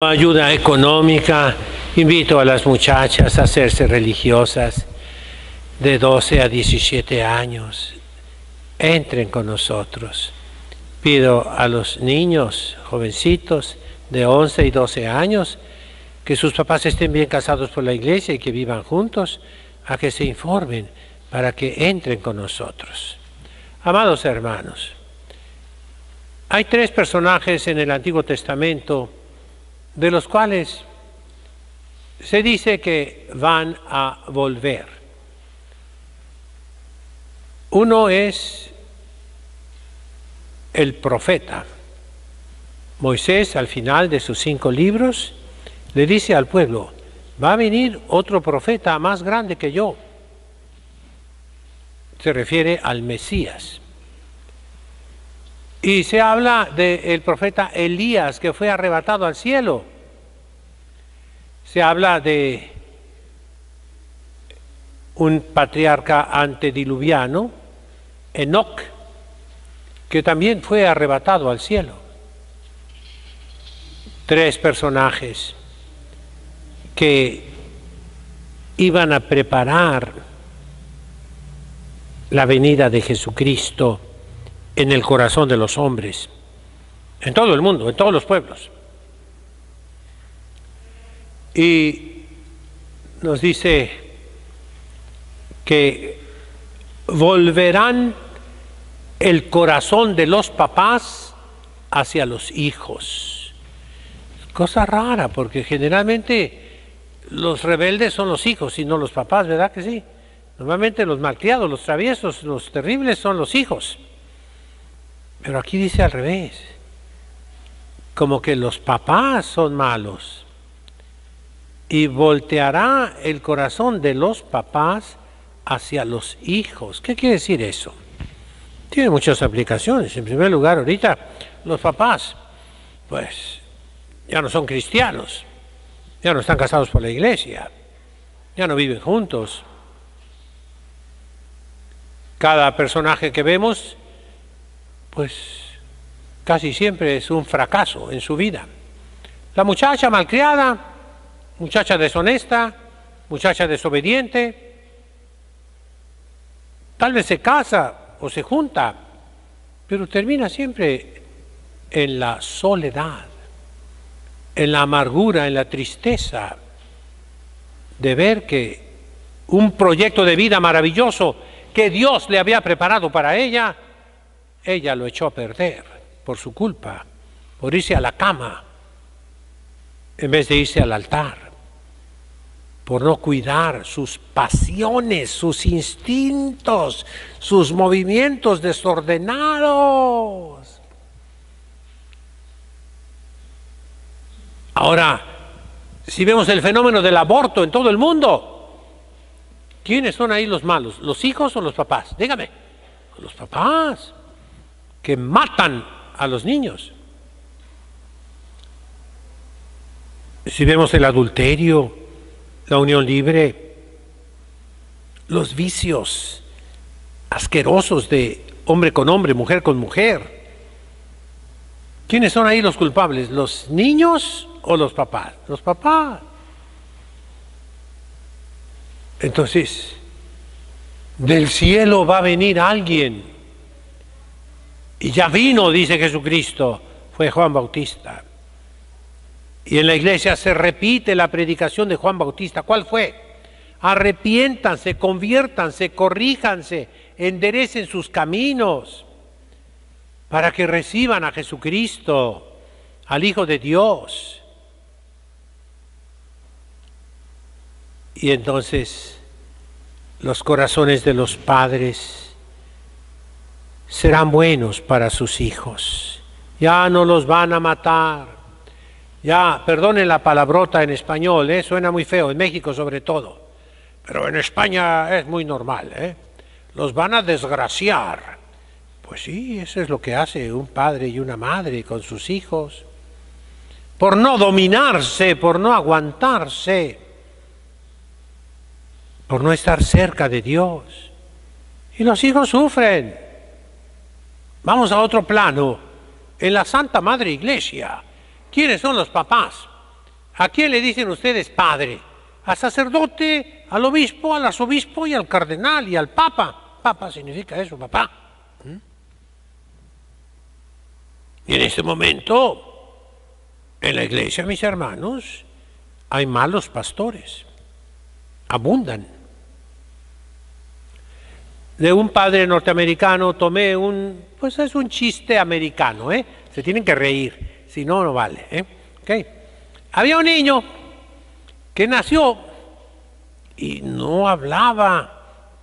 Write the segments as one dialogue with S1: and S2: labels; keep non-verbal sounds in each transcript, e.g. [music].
S1: ayuda económica, invito a las muchachas a hacerse religiosas de 12 a 17 años. Entren con nosotros. Pido a los niños, jovencitos de 11 y 12 años, que sus papás estén bien casados por la iglesia y que vivan juntos, a que se informen para que entren con nosotros. Amados hermanos, hay tres personajes en el Antiguo Testamento de los cuales se dice que van a volver. Uno es el profeta. Moisés, al final de sus cinco libros, le dice al pueblo, va a venir otro profeta más grande que yo. Se refiere al Mesías. Y se habla del profeta Elías que fue arrebatado al cielo. Se habla de un patriarca antediluviano, Enoch, que también fue arrebatado al cielo. Tres personajes que iban a preparar la venida de Jesucristo en el corazón de los hombres, en todo el mundo, en todos los pueblos. Y nos dice que volverán el corazón de los papás hacia los hijos. Cosa rara, porque generalmente los rebeldes son los hijos y no los papás, ¿verdad que sí? Normalmente los malcriados, los traviesos, los terribles son los hijos. Pero aquí dice al revés, como que los papás son malos. Y volteará el corazón de los papás hacia los hijos. ¿Qué quiere decir eso? Tiene muchas aplicaciones. En primer lugar, ahorita los papás, pues ya no son cristianos, ya no están casados por la iglesia, ya no viven juntos. Cada personaje que vemos pues casi siempre es un fracaso en su vida. La muchacha malcriada, muchacha deshonesta, muchacha desobediente, tal vez se casa o se junta, pero termina siempre en la soledad, en la amargura, en la tristeza de ver que un proyecto de vida maravilloso que Dios le había preparado para ella, ella lo echó a perder por su culpa, por irse a la cama en vez de irse al altar, por no cuidar sus pasiones, sus instintos, sus movimientos desordenados. Ahora, si vemos el fenómeno del aborto en todo el mundo, ¿quiénes son ahí los malos? ¿Los hijos o los papás? Dígame, los papás que matan a los niños. Si vemos el adulterio, la unión libre, los vicios asquerosos de hombre con hombre, mujer con mujer. ¿Quiénes son ahí los culpables? ¿Los niños o los papás? Los papás. Entonces, del cielo va a venir alguien y ya vino, dice Jesucristo, fue Juan Bautista. Y en la iglesia se repite la predicación de Juan Bautista. ¿Cuál fue? Arrepiéntanse, conviértanse, corríjanse, enderecen sus caminos para que reciban a Jesucristo, al Hijo de Dios. Y entonces los corazones de los padres serán buenos para sus hijos. Ya no los van a matar. Ya, perdonen la palabrota en español, ¿eh? suena muy feo, en México sobre todo. Pero en España es muy normal. ¿eh? Los van a desgraciar. Pues sí, eso es lo que hace un padre y una madre con sus hijos. Por no dominarse, por no aguantarse, por no estar cerca de Dios. Y los hijos sufren. Vamos a otro plano, en la Santa Madre Iglesia. ¿Quiénes son los papás? ¿A quién le dicen ustedes padre? ¿Al sacerdote, al obispo, al arzobispo y al cardenal y al papa? Papa significa eso, papá. ¿Mm? Y en este momento, en la iglesia, mis hermanos, hay malos pastores. Abundan de un padre norteamericano tomé un, pues es un chiste americano, ¿eh? Se tienen que reír, si no, no vale, ¿eh? Había un niño que nació y no hablaba.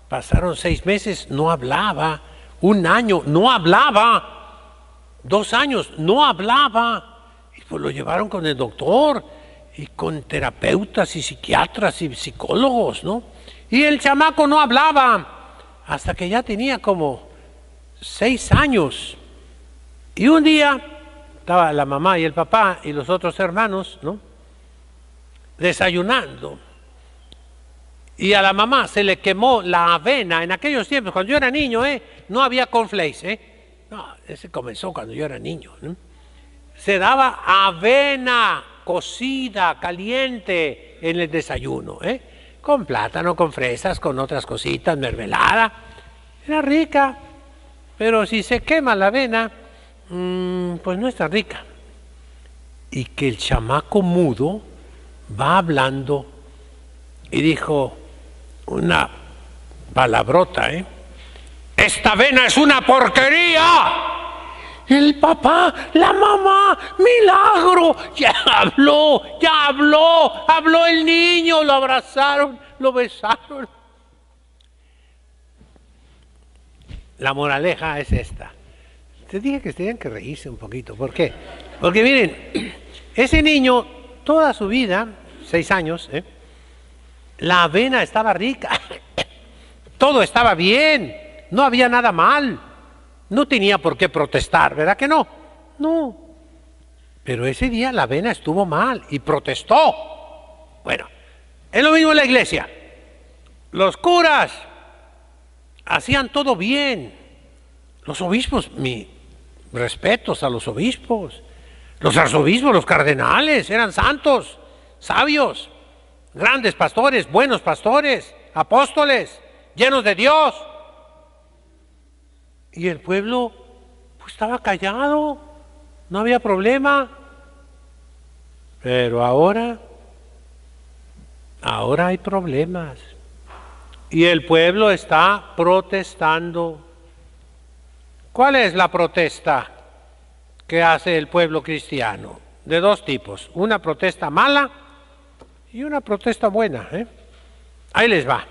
S1: Pasaron seis meses, no hablaba. Un año, no hablaba. Dos años, no hablaba. Y pues lo llevaron con el doctor y con terapeutas y psiquiatras y psicólogos, ¿no? Y el chamaco no hablaba hasta que ya tenía como seis años. Y un día estaba la mamá y el papá y los otros hermanos, ¿no? Desayunando. Y a la mamá se le quemó la avena. En aquellos tiempos, cuando yo era niño, ¿eh? no había conflais, ¿eh? No, ese comenzó cuando yo era niño. Se daba avena cocida, caliente, en el desayuno. ¿eh? con plátano, con fresas, con otras cositas, mermelada. Era rica, pero si se quema la avena, mm, pues no está rica. Y que el chamaco mudo va hablando y dijo una palabrota, ¿eh? Esta avena es una porquería. El papá, la mamá, Mila, ya [laughs] habló, ya habló, habló el niño, lo abrazaron, lo besaron. La moraleja es esta. Te dije que tenían que reírse un poquito. ¿Por qué? Porque miren, [clears throat] ese niño toda su vida, seis años, ¿eh? la avena estaba rica, [coughs] todo estaba bien, no había nada mal, no tenía por qué protestar, ¿verdad que no? No, pero ese día la vena estuvo mal y protestó. Bueno, es lo mismo en la iglesia. Los curas hacían todo bien. Los obispos, mi respetos a los obispos. Los arzobispos, los cardenales, eran santos, sabios, grandes pastores, buenos pastores, apóstoles, llenos de Dios. Y el pueblo pues, estaba callado no había problema, pero ahora, ahora hay problemas. Y el pueblo está protestando. ¿Cuál es la protesta que hace el pueblo cristiano? De dos tipos, una protesta mala y una protesta buena. ¿eh? Ahí les va.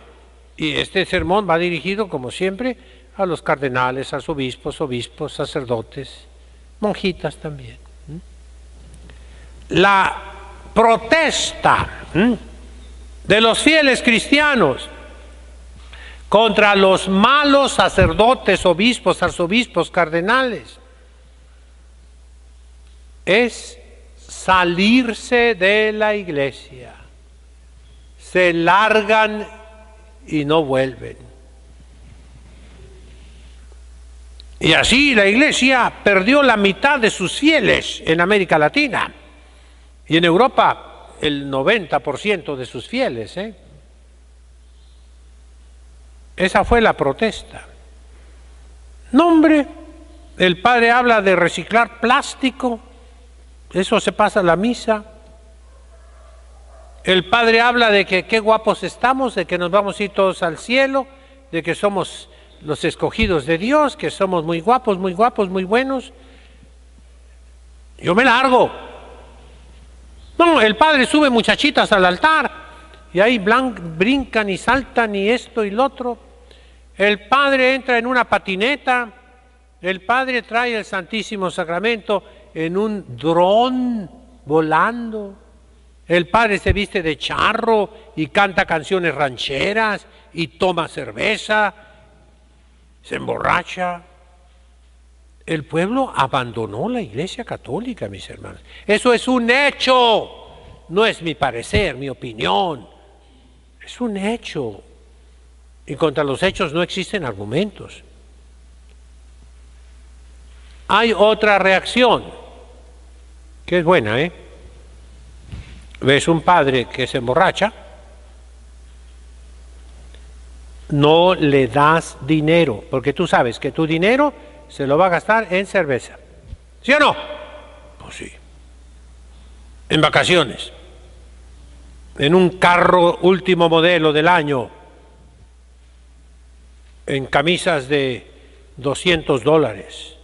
S1: Y este sermón va dirigido, como siempre, a los cardenales, a los obispos, obispos, sacerdotes, monjitas también. La protesta de los fieles cristianos contra los malos sacerdotes, obispos, arzobispos, cardenales, es salirse de la iglesia. Se largan y no vuelven. Y así la iglesia perdió la mitad de sus fieles en América Latina y en Europa el 90% de sus fieles. ¿eh? Esa fue la protesta. Nombre, el padre habla de reciclar plástico, eso se pasa a la misa. El padre habla de que qué guapos estamos, de que nos vamos a ir todos al cielo, de que somos los escogidos de Dios, que somos muy guapos, muy guapos, muy buenos. Yo me largo. No, el padre sube muchachitas al altar y ahí brincan y saltan y esto y lo otro. El padre entra en una patineta, el padre trae el Santísimo Sacramento en un dron volando. El padre se viste de charro y canta canciones rancheras y toma cerveza se emborracha. El pueblo abandonó la iglesia católica, mis hermanos. Eso es un hecho, no es mi parecer, mi opinión. Es un hecho. Y contra los hechos no existen argumentos. Hay otra reacción, que es buena, ¿eh? Ves un padre que se emborracha, no le das dinero, porque tú sabes que tu dinero se lo va a gastar en cerveza. ¿Sí o no? Pues sí. En vacaciones. En un carro último modelo del año. En camisas de 200 dólares.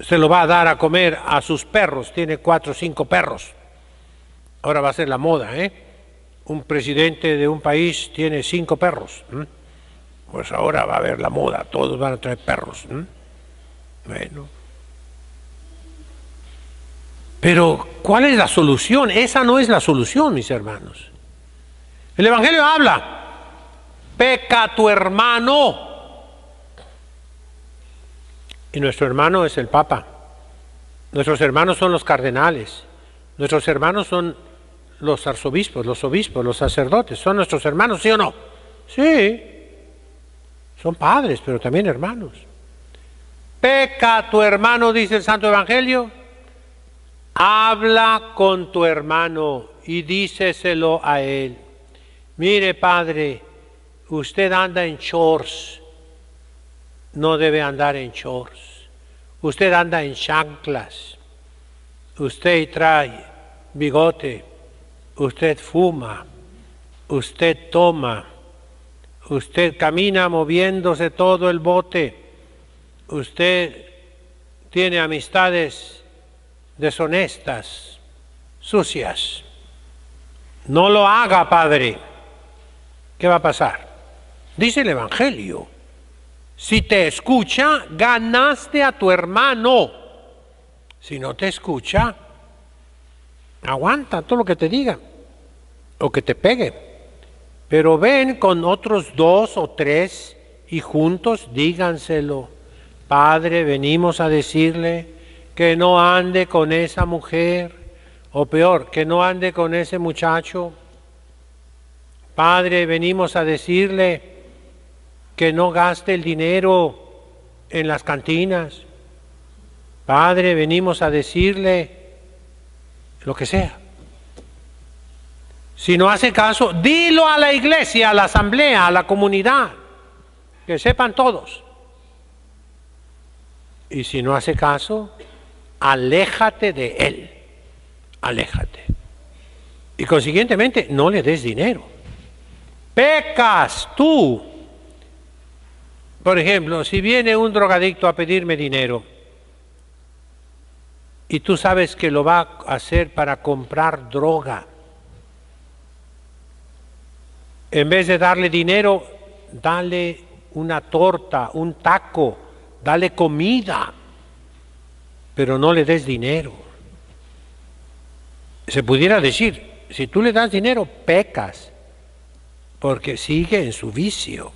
S1: Se lo va a dar a comer a sus perros. Tiene cuatro o cinco perros. Ahora va a ser la moda, ¿eh? un presidente de un país tiene cinco perros. Pues ahora va a haber la moda, todos van a traer perros. Bueno. Pero, ¿cuál es la solución? Esa no es la solución, mis hermanos. El Evangelio habla, peca tu hermano. Y nuestro hermano es el Papa. Nuestros hermanos son los cardenales. Nuestros hermanos son los arzobispos, los obispos, los sacerdotes, son nuestros hermanos, ¿sí o no? Sí, son padres, pero también hermanos. Peca tu hermano, dice el Santo Evangelio. Habla con tu hermano y díceselo a él. Mire, padre, usted anda en shorts. No debe andar en Chors Usted anda en chanclas. Usted trae bigote usted fuma, usted toma, usted camina moviéndose todo el bote, usted tiene amistades deshonestas, sucias. No lo haga, Padre. ¿Qué va a pasar? Dice el Evangelio, si te escucha, ganaste a tu hermano. Si no te escucha, aguanta todo lo que te diga o que te pegue. Pero ven con otros dos o tres y juntos díganselo. Padre, venimos a decirle que no ande con esa mujer, o peor, que no ande con ese muchacho. Padre, venimos a decirle que no gaste el dinero en las cantinas. Padre, venimos a decirle lo que sea. Si no hace caso, dilo a la iglesia, a la asamblea, a la comunidad, que sepan todos. Y si no hace caso, aléjate de él, aléjate. Y consiguientemente, no le des dinero. Pecas tú. Por ejemplo, si viene un drogadicto a pedirme dinero y tú sabes que lo va a hacer para comprar droga, en vez de darle dinero, dale una torta, un taco, dale comida, pero no le des dinero. Se pudiera decir, si tú le das dinero, pecas, porque sigue en su vicio.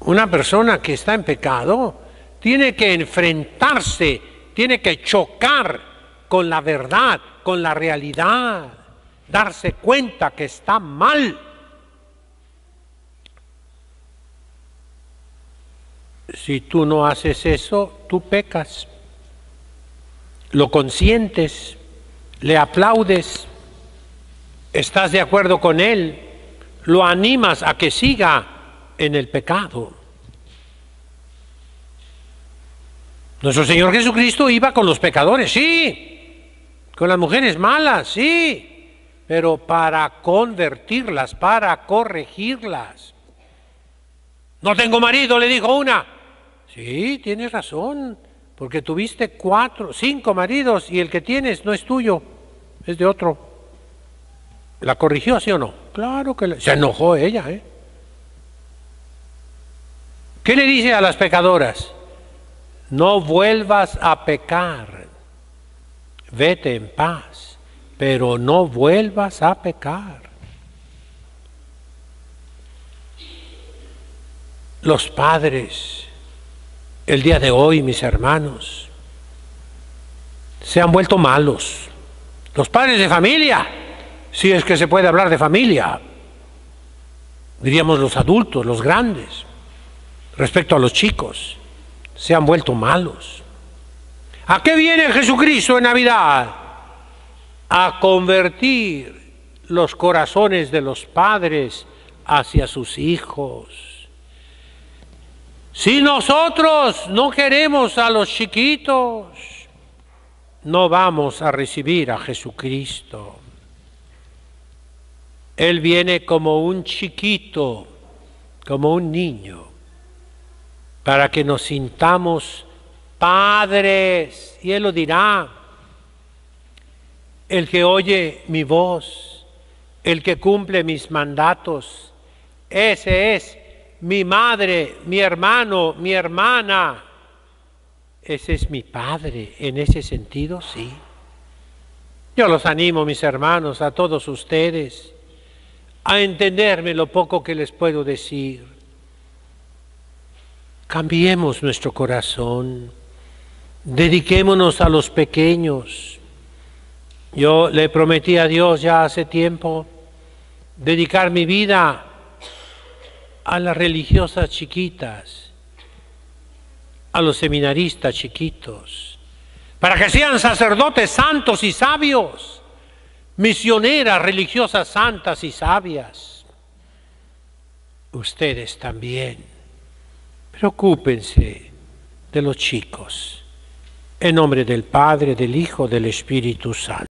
S1: Una persona que está en pecado tiene que enfrentarse, tiene que chocar con la verdad, con la realidad darse cuenta que está mal. Si tú no haces eso, tú pecas. Lo consientes, le aplaudes, estás de acuerdo con él, lo animas a que siga en el pecado. Nuestro Señor Jesucristo iba con los pecadores, sí, con las mujeres malas, sí, pero para convertirlas, para corregirlas. No tengo marido, le dijo una. Sí, tienes razón, porque tuviste cuatro, cinco maridos y el que tienes no es tuyo, es de otro. ¿La corrigió así o no? Claro que se enojó ella. ¿eh? ¿Qué le dice a las pecadoras? No vuelvas a pecar, vete en paz pero no vuelvas a pecar. Los padres, el día de hoy, mis hermanos, se han vuelto malos. Los padres de familia, si es que se puede hablar de familia, diríamos los adultos, los grandes, respecto a los chicos, se han vuelto malos. ¿A qué viene Jesucristo en Navidad? a convertir los corazones de los padres hacia sus hijos. Si nosotros no queremos a los chiquitos, no vamos a recibir a Jesucristo. Él viene como un chiquito, como un niño, para que nos sintamos padres, y Él lo dirá, el que oye mi voz, el que cumple mis mandatos. Ese es mi madre, mi hermano, mi hermana. Ese es mi padre. En ese sentido, sí. Yo los animo, mis hermanos, a todos ustedes, a entenderme lo poco que les puedo decir. Cambiemos nuestro corazón, dediquémonos a los pequeños, yo le prometí a Dios ya hace tiempo dedicar mi vida a las religiosas chiquitas, a los seminaristas chiquitos, para que sean sacerdotes santos y sabios, misioneras religiosas santas y sabias. Ustedes también, preocúpense de los chicos, en nombre del Padre, del Hijo, del Espíritu Santo.